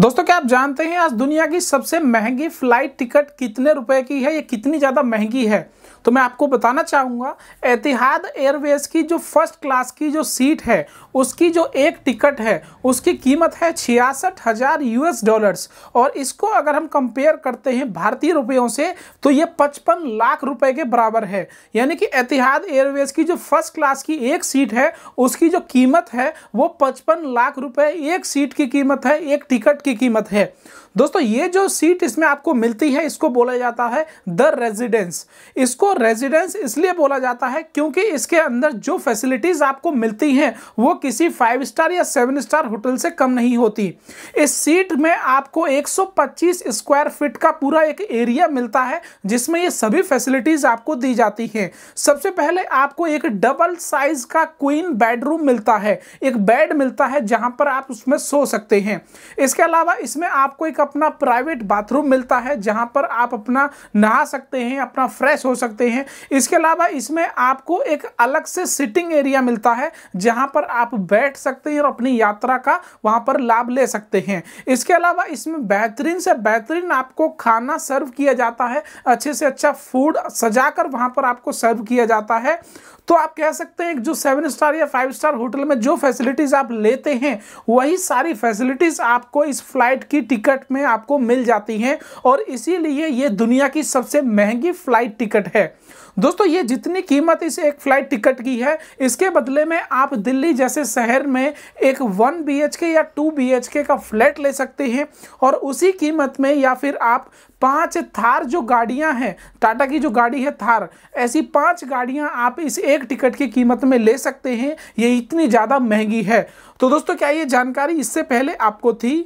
दोस्तों क्या आप जानते हैं आज दुनिया की सबसे महंगी फ्लाइट टिकट कितने रुपए की है ये कितनी ज़्यादा महंगी है तो मैं आपको बताना चाहूंगा एतिहाद एयरवेज की जो फर्स्ट क्लास की जो सीट है उसकी जो एक टिकट है उसकी कीमत है छियासठ हज़ार यूएस डॉलर्स और इसको अगर हम कंपेयर करते हैं भारतीय रुपयों से तो ये पचपन लाख रुपए के बराबर है यानी कि एतिहाद एयरवेज की जो फर्स्ट क्लास की एक सीट है उसकी जो कीमत है वो पचपन लाख रुपए एक सीट की कीमत है एक टिकट की कीमत है दोस्तों ये जो सीट इसमें आपको मिलती है इसको बोला जाता है द रेजिडेंस इसको रेजिडेंस इसलिए बोला जाता है क्योंकि इसके अंदर जो फैसिलिटीज आपको मिलती हैं वो किसी फाइव स्टार या सेवन स्टार होटल से कम नहीं होती इस सीट में आपको 125 स्क्वायर फीट का पूरा एक एरिया मिलता है जिसमें ये सभी फैसिलिटीज आपको दी जाती हैं सबसे पहले आपको एक डबल साइज का क्वीन बेडरूम मिलता है एक बेड मिलता है जहां पर आप उसमें सो सकते हैं इसके अलावा इसमें आपको एक अपना प्राइवेट बाथरूम मिलता है जहां पर आप अपना नहा सकते हैं अपना फ्रेश हो सकते हैं इसके अलावा इसमें आपको एक अलग से सिटिंग एरिया मिलता है जहां पर आप बैठ सकते हैं और अपनी यात्रा का वहां पर लाभ ले सकते हैं इसके अलावा इसमें बेहतरीन से बेहतरीन आपको खाना सर्व किया जाता है अच्छे से अच्छा फूड कर वहां पर आपको सर्व किया जाता है तो आप कह सकते हैं जो सेवन स्टार या फाइव स्टार होटल में जो फैसिलिटीज़ आप लेते हैं वही सारी फैसिलिटीज़ आपको इस फ्लाइट की टिकट में आपको मिल जाती हैं और इसीलिए ये दुनिया की सबसे महंगी फ्लाइट टिकट है दोस्तों ये जितनी कीमत इस एक फ्लाइट टिकट की है इसके बदले में आप दिल्ली जैसे शहर में एक वन बी या टू बी का फ्लैट ले सकते हैं और उसी कीमत में या फिर आप पांच थार जो गाड़ियां हैं टाटा की जो गाड़ी है थार ऐसी पांच गाड़ियां आप इस एक टिकट की कीमत में ले सकते हैं ये इतनी ज़्यादा महंगी है तो दोस्तों क्या ये जानकारी इससे पहले आपको थी